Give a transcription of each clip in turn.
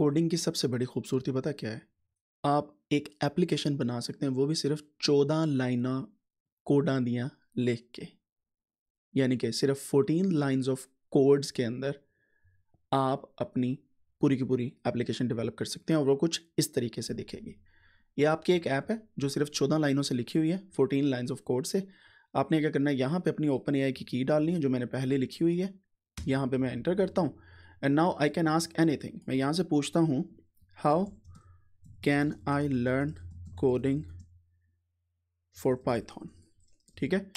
coding की सबसे बड़ी खूबसूरती पता क्या है आप एक एप्लीकेशन बना सकते हैं वो भी सिर्फ चौदह लाइन कोडा दिया लिख के यानी कि सिर्फ फोर्टीन लाइन्स ऑफ कोड्स के अंदर आप अपनी पूरी की पूरी एप्लीकेशन डेवलप कर सकते हैं और वो कुछ इस तरीके से दिखेगी ये आपकी एक ऐप है जो सिर्फ चौदह लाइनों से लिखी हुई है फोर्टीन लाइन्स ऑफ कोड से आपने क्या करना है यहाँ पे अपनी ओपन ए की की डालनी है जो मैंने पहले लिखी हुई है यहाँ पे मैं एंटर करता हूँ and now I can ask any मैं यहाँ से पूछता हूँ how can I learn coding for Python ठीक है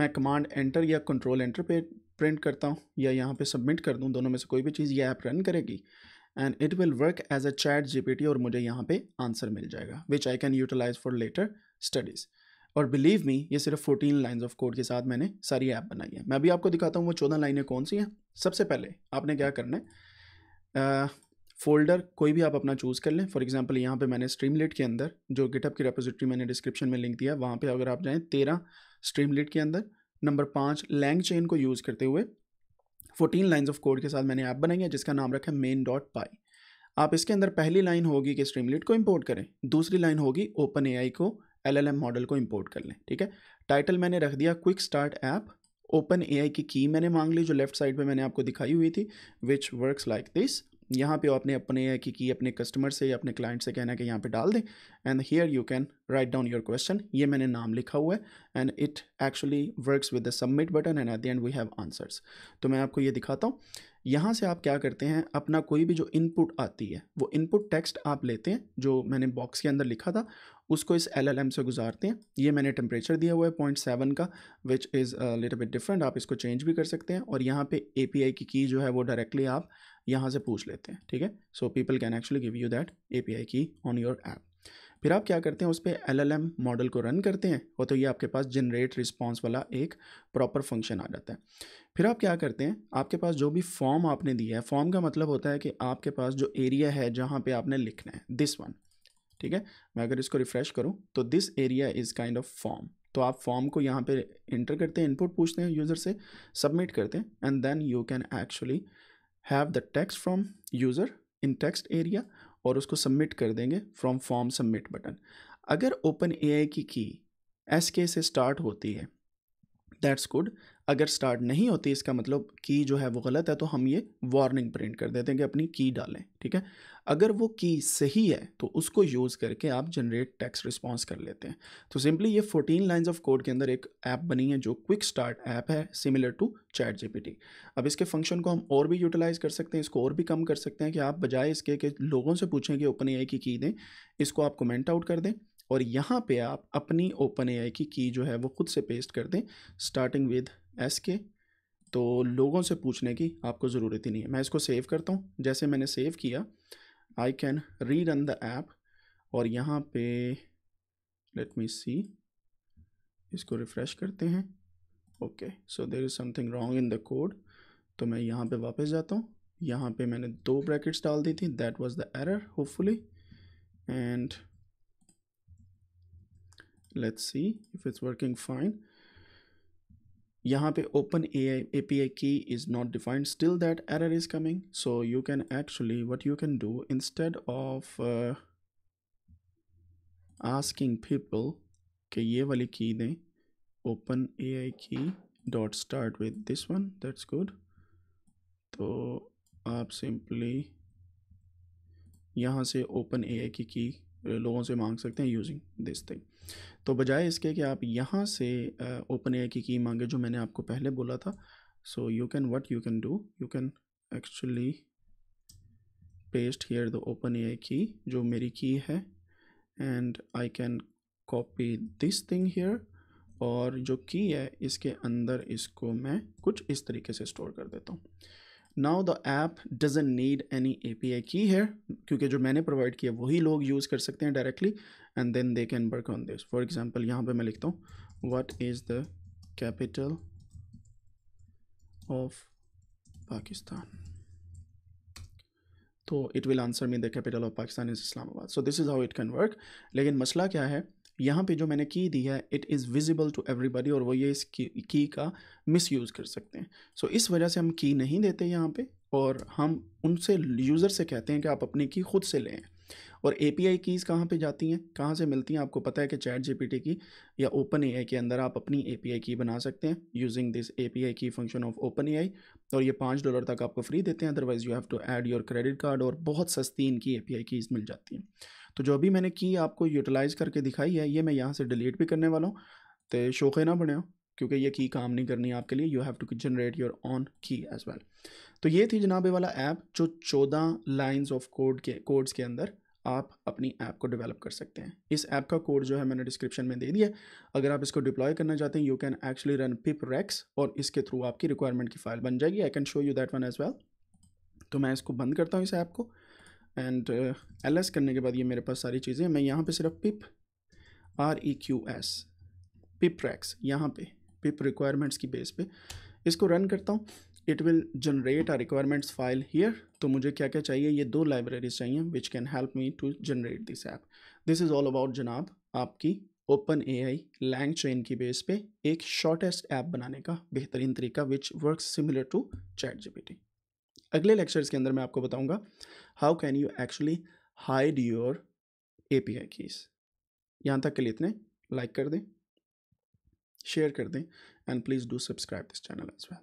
मैं कमांड एंटर या कंट्रोल एंटर पे प्रिंट करता हूँ या यहाँ पे सबमिट कर दूँ दोनों में से कोई भी चीज़ ये ऐप रन करेगी and it will work as a chat GPT और मुझे यहाँ पे आंसर मिल जाएगा which I can utilize for later studies और बिलीव मी ये सिर्फ फोर्टीन लाइन्स ऑफ कोड के साथ मैंने सारी ऐप बनाई है मैं भी आपको दिखाता हूँ वो चौदह लाइनें कौन सी हैं सबसे पहले आपने क्या करना है फोल्डर कोई भी आप अपना चूज़ कर लें फॉर एग्जांपल यहाँ पे मैंने स्ट्रीमलेट के अंदर जो गिटअप की रेपोजिटरी मैंने डिस्क्रिप्शन में लिंक दिया वहाँ पे अगर आप जाएँ तेरह स्ट्रीमलेट के अंदर नंबर पाँच लैंग चेन को यूज़ करते हुए फोर्टीन लाइन्स ऑफ कोड के साथ मैंने ऐप बनाई है जिसका नाम रखा है मेन डॉट पाई आप इसके अंदर पहली लाइन होगी कि स्ट्रीमलेट को इम्पोर्ट करें दूसरी लाइन होगी ओपन ए को एलएलएम मॉडल को इंपोर्ट कर लें ठीक है टाइटल मैंने रख दिया quick start app open A key की मैंने मांग ली जो लेफ्ट साइड पे मैंने आपको दिखाई हुई थी विच वर्क्स लाइक दिस यहाँ पे आपने अपने ए की की अपने कस्टमर से या अपने क्लाइंट से कहना है कि यहाँ पे डाल दें and here you can write down your question ये मैंने नाम लिखा हुआ है and it actually works with the submit button and at the end we have answers तो मैं आपको ये दिखाता हूँ यहाँ से आप क्या करते हैं अपना कोई भी जो इनपुट आती है वो इनपुट टेक्स्ट आप लेते हैं जो मैंने बॉक्स के अंदर लिखा था उसको इस एल से गुजारते हैं ये मैंने टेम्परेचर दिया हुआ है पॉइंट सेवन का which is little bit different आप इसको चेंज भी कर सकते हैं और यहाँ पे ए की की जो है वो डायरेक्टली आप यहाँ से पूछ लेते हैं ठीक है so people can actually give you that A key on your app फिर आप क्या करते हैं उस पर एल मॉडल को रन करते हैं और तो ये आपके पास जनरेट रिस्पॉन्स वाला एक प्रॉपर फंक्शन आ जाता है फिर आप क्या करते हैं आपके पास जो भी फॉर्म आपने दिया है फॉर्म का मतलब होता है कि आपके पास जो एरिया है जहाँ पे आपने लिखना है दिस वन ठीक है मैं अगर इसको रिफ्रेश करूँ तो this area is kind of form तो आप फॉर्म को यहाँ पे इंटर करते हैं इनपुट पूछते हैं यूज़र से सबमिट करते हैं and then you can actually have the text from user in text area और उसको सबमिट कर देंगे फ्रॉम फॉर्म सबमिट बटन अगर ओपन ए की की एस के से स्टार्ट होती है दैट्स गुड अगर स्टार्ट नहीं होती इसका मतलब की जो है वो गलत है तो हम ये वार्निंग प्रिंट कर देते हैं कि अपनी की डालें ठीक है अगर वो की सही है तो उसको यूज़ करके आप जनरेट टेक्स्ट रिस्पॉन्स कर लेते हैं तो सिंपली ये 14 लाइंस ऑफ कोड के अंदर एक ऐप बनी है जो क्विक स्टार्ट ऐप है सिमिलर टू चैट जीपीटी अब इसके फंक्शन को हम और भी यूटिलाइज़ कर सकते हैं इसको और भी कम कर सकते हैं कि आप बजाय इसके कि लोगों से पूछें कि ओपन ए की की दें इसको आप कमेंट आउट कर दें और यहाँ पे आप अपनी ओपन ए की की जो है वो खुद से पेस्ट कर दें स्टार्टिंग विद एस के तो लोगों से पूछने की आपको ज़रूरत ही नहीं है मैं इसको सेव करता हूँ जैसे मैंने सेव किया I can rerun the app और यहाँ पे लेट मी सी इसको रिफ़्रेश करते हैं okay so there is something wrong in the code तो मैं यहाँ पे वापस जाता हूँ यहाँ पे मैंने दो ब्रैकेट्स डाल दी थी that was the error hopefully and let's see if it's working fine यहाँ पे open A I A P I key is not defined still that error is coming so you can actually what you can do instead of asking people कि ये वाली key दें open A I key dot start with this one that's good तो आप simply यहाँ से open A I की की लोगों से मांग सकते हैं यूजिंग दिस थिंग तो बजाय इसके कि आप यहाँ से ओपन ए की की मांगे जो मैंने आपको पहले बोला था so you can what you can do you can actually paste here the open A key जो मेरी की है and I can copy this thing here और जो की है इसके अंदर इसको मैं कुछ इस तरीके से स्टोर कर देता हूँ now the app doesn't need any A P I key है क्योंकि जो मैंने प्रोवाइड किया वही लोग यूज़ कर सकते हैं directly and then they can work on this for example यहाँ पर मैं लिखता हूँ what is the capital of Pakistan तो it will answer me the capital of Pakistan is Islamabad so this is how it can work लेकिन मसला क्या है यहाँ पे जो मैंने की दी है it is visible to everybody और वो ये इस की, की का मिस यूज़ कर सकते हैं सो so, इस वजह से हम की नहीं देते यहाँ पे और हम उनसे यूज़र से कहते हैं कि आप अपनी की खुद से लें और ए पी आई कीज़ कहाँ पर जाती हैं कहाँ से मिलती हैं आपको पता है कि चैट जी पी टी की या ओपन ए आई के अंदर आप अपनी ए पी आई की बना सकते हैं using this A P I key function of open A I और ये पाँच डॉलर तक आपको फ्री देते हैं otherwise you have to add your credit card और बहुत सस्ती इनकी ए पी आई कीज़ मिल जाती हैं तो जो भी मैंने की आपको यूटिलाइज़ करके दिखाई है ये मैं यहाँ से डिलीट भी करने वाला हूँ तो शौक़े ना बने क्योंकि ये की काम नहीं करनी आपके लिए you have to generate your own key as well तो ये थी जनाबे वाला ऐप जो चौदह लाइंस ऑफ कोड के कोड्स के अंदर आप अपनी ऐप को डेवलप कर सकते हैं इस ऐप का कोड जो है मैंने डिस्क्रिप्शन में दे दिया अगर आप इसको डिप्लॉय करना चाहते हैं you can actually run pip reqs और इसके थ्रू आपकी रिक्वायरमेंट की फाइल बन जाएगी I can show you that one as well तो मैं इसको बंद करता हूँ इस ऐप को एंड एल uh, करने के बाद ये मेरे पास सारी चीज़ें मैं यहाँ पर सिर्फ pip R E Q S pip reqs यहाँ पे पिप रिक्वायरमेंट्स की बेस पे इसको रन करता हूँ it will generate a requirements file here तो मुझे क्या क्या चाहिए ये दो लाइब्रेरीज चाहिए which can help me to generate this app this is all about जनाब आपकी open A I LangChain की बेस पे एक शॉर्टेस्ट ऐप बनाने का बेहतरीन तरीका which work similar to chat T अगले लेक्चर्स के अंदर मैं आपको बताऊँगा how can you actually hide your A P I keys यहाँ तक के लिए इतने लाइक कर दें शेयर कर दें and please do subscribe this channel as well